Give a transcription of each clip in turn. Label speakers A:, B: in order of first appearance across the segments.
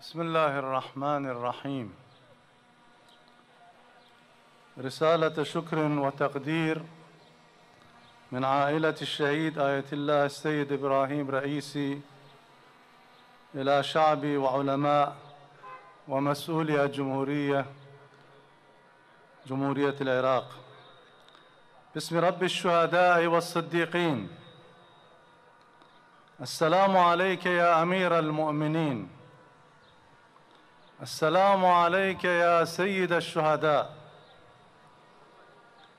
A: بسم الله الرحمن الرحيم رسالة شكر وتقدير من عائلة الشهيد آية الله السيد إبراهيم رئيسي إلى شعبي وعلماء ومسؤولي الجمهورية جمهورية العراق باسم رب الشهداء والصديقين السلام عليك يا أمير المؤمنين السلام عليك يا سيد الشهداء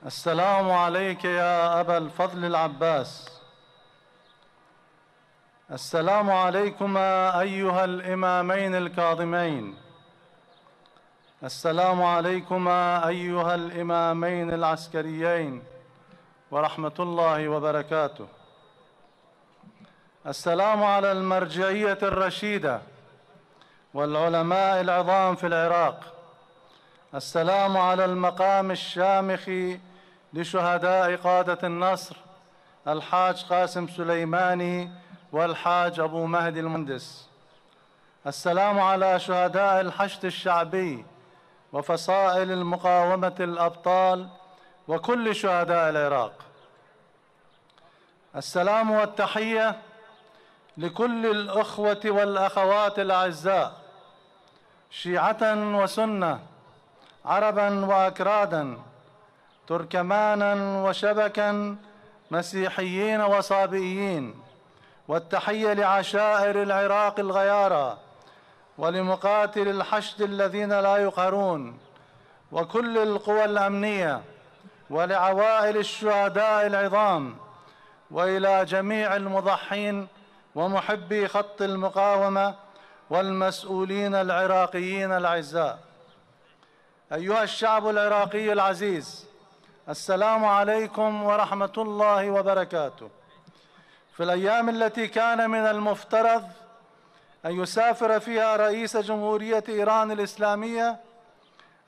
A: السلام عليك يا أبا الفضل العباس السلام عليكما أيها الإمامين الكاظمين السلام عليكما أيها الإمامين العسكريين ورحمة الله وبركاته السلام على المرجعية الرشيدة والعلماء العظام في العراق السلام على المقام الشامخ لشهداء قادة النصر الحاج قاسم سليماني والحاج أبو مهدي المندس السلام على شهداء الحشد الشعبي وفصائل المقاومة الأبطال وكل شهداء العراق السلام والتحية لكل الأخوة والأخوات الأعزاء شيعة وسنة عربا وأكرادا تركمانا وشبكا مسيحيين وصابئيين والتحية لعشائر العراق الغيارة ولمقاتل الحشد الذين لا يقهرون وكل القوى الأمنية ولعوائل الشهداء العظام وإلى جميع المضحين ومحبي خط المقاومة والمسؤولين العراقيين الأعزاء أيها الشعب العراقي العزيز السلام عليكم ورحمة الله وبركاته في الأيام التي كان من المفترض أن يسافر فيها رئيس جمهورية إيران الإسلامية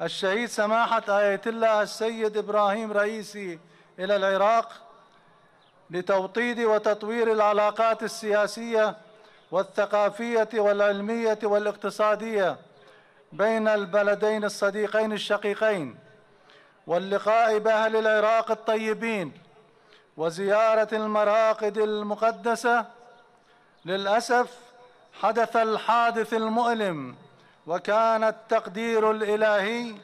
A: الشهيد سماحة آية الله السيد إبراهيم رئيسي إلى العراق لتوطيد وتطوير العلاقات السياسية والثقافية والعلمية والاقتصادية بين البلدين الصديقين الشقيقين واللقاء بأهل العراق الطيبين وزيارة المراقد المقدسة للأسف حدث الحادث المؤلم وكان التقدير الإلهي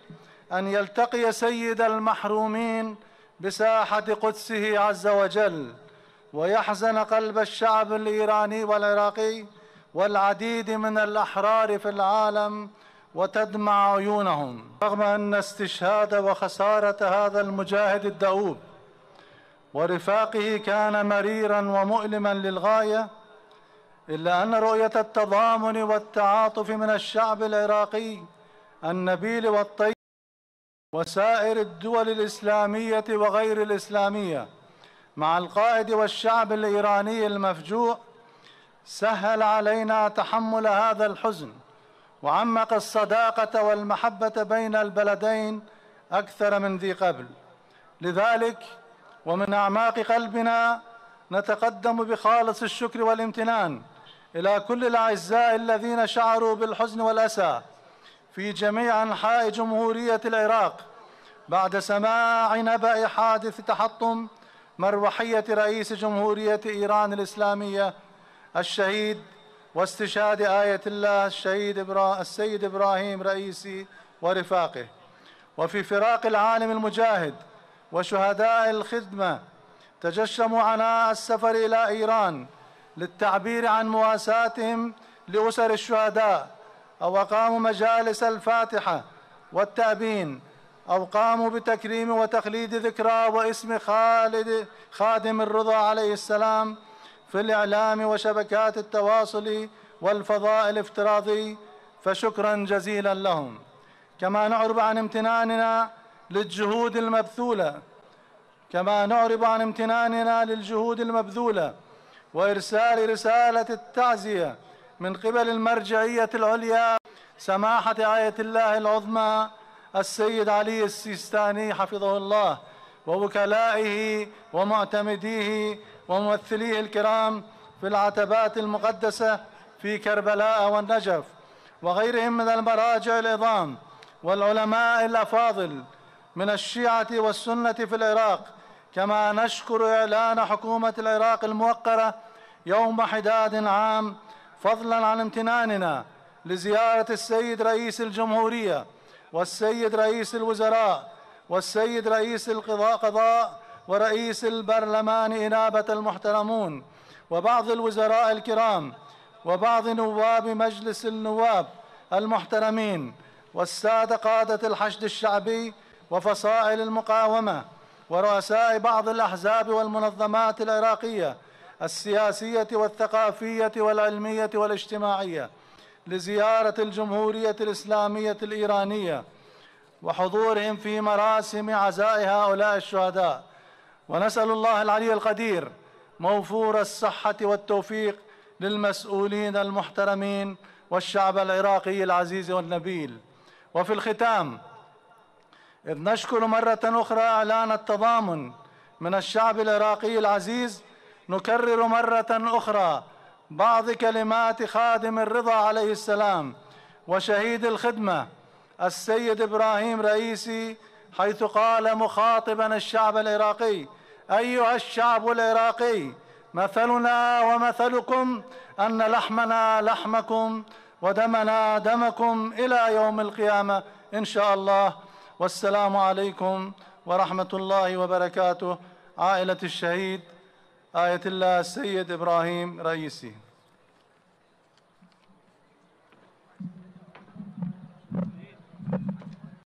A: أن يلتقي سيد المحرومين بساحة قدسه عز وجل ويحزن قلب الشعب الإيراني والعراقي والعديد من الأحرار في العالم وتدمع عيونهم رغم أن استشهاد وخسارة هذا المجاهد الدؤوب ورفاقه كان مريرا ومؤلما للغاية إلا أن رؤية التضامن والتعاطف من الشعب العراقي النبيل والطيب وسائر الدول الإسلامية وغير الإسلامية مع القائد والشعب الايراني المفجوع سهل علينا تحمل هذا الحزن وعمق الصداقه والمحبه بين البلدين اكثر من ذي قبل لذلك ومن اعماق قلبنا نتقدم بخالص الشكر والامتنان الى كل الاعزاء الذين شعروا بالحزن والاسى في جميع انحاء جمهوريه العراق بعد سماع نبأ حادث تحطم مروحية رئيس جمهورية إيران الإسلامية الشهيد واستشهاد آية الله الشهيد إبرا السيد إبراهيم رئيسي ورفاقه وفي فراق العالم المجاهد وشهداء الخدمة تجشم عناء السفر إلى إيران للتعبير عن مواساتهم لأسر الشهداء أو أقاموا مجالس الفاتحة والتأبين أو قاموا بتكريم وتخليد ذكرى واسم خالد خادم الرضا عليه السلام في الإعلام وشبكات التواصل والفضاء الافتراضي فشكرا جزيلا لهم كما نعرب عن امتناننا للجهود المبذولة كما نعرب عن امتناننا للجهود المبذولة وإرسال رسالة التعزية من قبل المرجعية العليا سماحة آية الله العظمى السيد علي السيستاني حفظه الله ووكلائه ومعتمديه وممثليه الكرام في العتبات المقدسة في كربلاء والنجف وغيرهم من المراجع العظام والعلماء الأفاضل من الشيعة والسنة في العراق كما نشكر إعلان حكومة العراق الموقرة يوم حداد عام فضلا عن امتناننا لزيارة السيد رئيس الجمهورية والسيد رئيس الوزراء والسيد رئيس القضاء ورئيس البرلمان إنابة المحترمون وبعض الوزراء الكرام وبعض نواب مجلس النواب المحترمين والسادة قادة الحشد الشعبي وفصائل المقاومة ورؤساء بعض الأحزاب والمنظمات العراقية السياسية والثقافية والعلمية والاجتماعية لزيارة الجمهورية الإسلامية الإيرانية وحضورهم في مراسم عزاء هؤلاء الشهداء ونسأل الله العلي القدير موفور الصحة والتوفيق للمسؤولين المحترمين والشعب العراقي العزيز والنبيل وفي الختام إذ نشكر مرة أخرى إعلان التضامن من الشعب العراقي العزيز نكرر مرة أخرى بعض كلمات خادم الرضا عليه السلام وشهيد الخدمة السيد إبراهيم رئيسي حيث قال مخاطبا الشعب العراقي أيها الشعب العراقي مثلنا ومثلكم أن لحمنا لحمكم ودمنا دمكم إلى يوم القيامة إن شاء الله والسلام عليكم ورحمة الله وبركاته عائلة الشهيد آية الله السيد إبراهيم رئيسي